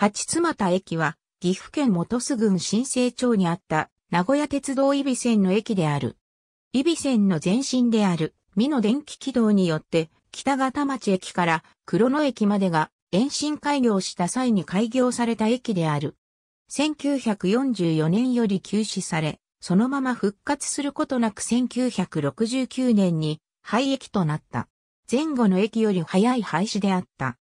八つ又駅は、岐阜県本巣郡新生町にあった、名古屋鉄道伊備線の駅である。伊備線の前身である、美濃電気軌道によって、北方町駅から黒野駅までが延伸開業した際に開業された駅である。1944年より休止され、そのまま復活することなく1969年に廃駅となった。前後の駅より早い廃止であった。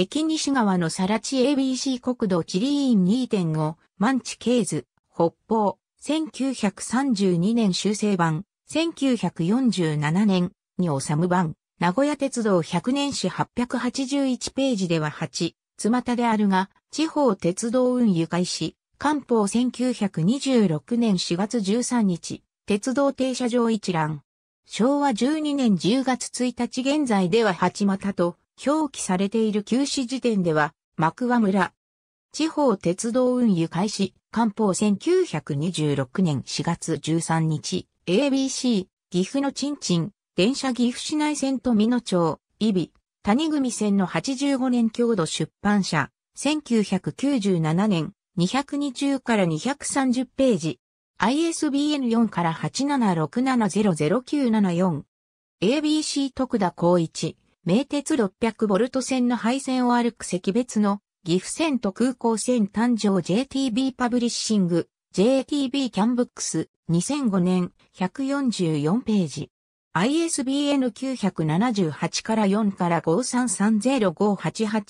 駅西側の更地 ABC 国土地理院2.5、マンチケーズ、北方、1932年修正版、1947年に収む版、名古屋鉄道100年史881ページでは8、つまたであるが、地方鉄道運輸開始、官報1926年4月13日、鉄道停車場一覧。昭和12年10月1日現在では8股と表記されている休止時点では、幕和村。地方鉄道運輸開始、官報1926年4月13日、ABC、岐阜のちんちん、電車岐阜市内線と美濃町、伊比、谷組線の85年強度出版社、1997年、220から230ページ。ISBN4 から876700974。ABC 徳田光一。名鉄600ボルト線の配線を歩く石別の岐阜線と空港線誕生 JTB パブリッシング JTB キャンブックス2005年144ページ ISBN 978から4から53305887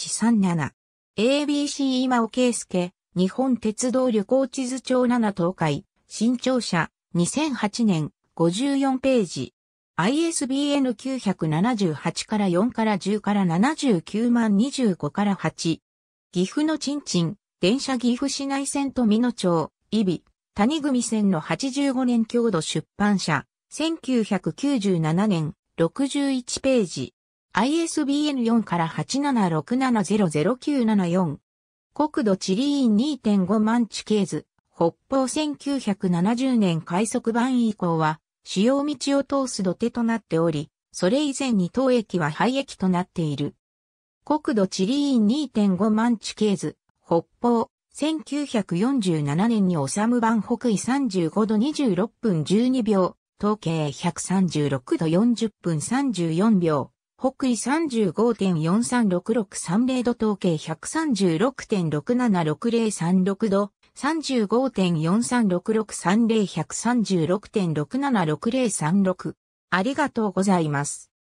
3 ABC 今尾圭介日本鉄道旅行地図帳7東海新庁舎2008年54ページ ISBN 978から4から10から79万25から8。岐阜のちんちん、電車岐阜市内線と美濃町、伊比、谷組線の85年強度出版社、1997年、61ページ。ISBN4 から876700974。国土地理院2.5万地形図、北方1970年快速版以降は、主要道を通す土手となっており、それ以前に当駅は廃駅となっている。国土地理院2.5万地形図、北方、1947年に治む版北緯35度26分12秒、統計136度40分34秒、北緯35.436630度統計136.676036度、3 5 4 3 6 6 3 0 1 3 6 6 7 6 0 3 6ありがとうございます。